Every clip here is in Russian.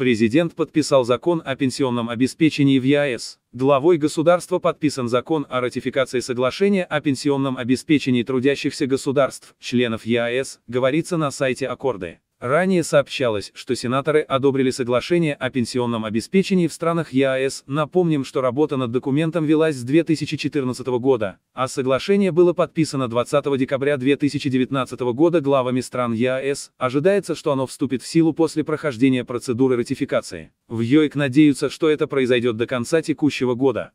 Президент подписал закон о пенсионном обеспечении в ЕАЭС. Главой государства подписан закон о ратификации соглашения о пенсионном обеспечении трудящихся государств, членов ЕАЭС, говорится на сайте Аккорды. Ранее сообщалось, что сенаторы одобрили соглашение о пенсионном обеспечении в странах ЕАЭС. Напомним, что работа над документом велась с 2014 года, а соглашение было подписано 20 декабря 2019 года главами стран ЕАЭС. Ожидается, что оно вступит в силу после прохождения процедуры ратификации. В ЙОИК надеются, что это произойдет до конца текущего года.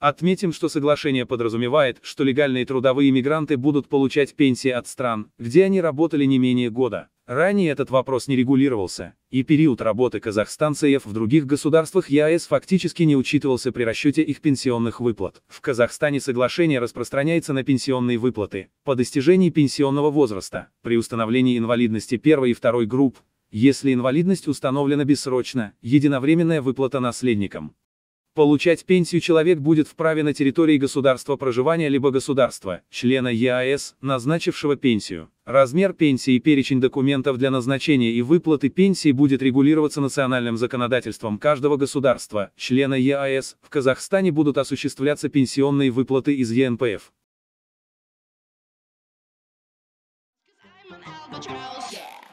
Отметим, что соглашение подразумевает, что легальные трудовые мигранты будут получать пенсии от стран, где они работали не менее года. Ранее этот вопрос не регулировался, и период работы казахстанцев в других государствах ЕАЭС фактически не учитывался при расчете их пенсионных выплат. В Казахстане соглашение распространяется на пенсионные выплаты по достижении пенсионного возраста, при установлении инвалидности первой и второй групп, если инвалидность установлена бессрочно, единовременная выплата наследникам. Получать пенсию человек будет вправе на территории государства проживания либо государства, члена ЕАС, назначившего пенсию. Размер пенсии и перечень документов для назначения и выплаты пенсии будет регулироваться национальным законодательством каждого государства, члена ЕАС. В Казахстане будут осуществляться пенсионные выплаты из ЕНПФ. Yeah.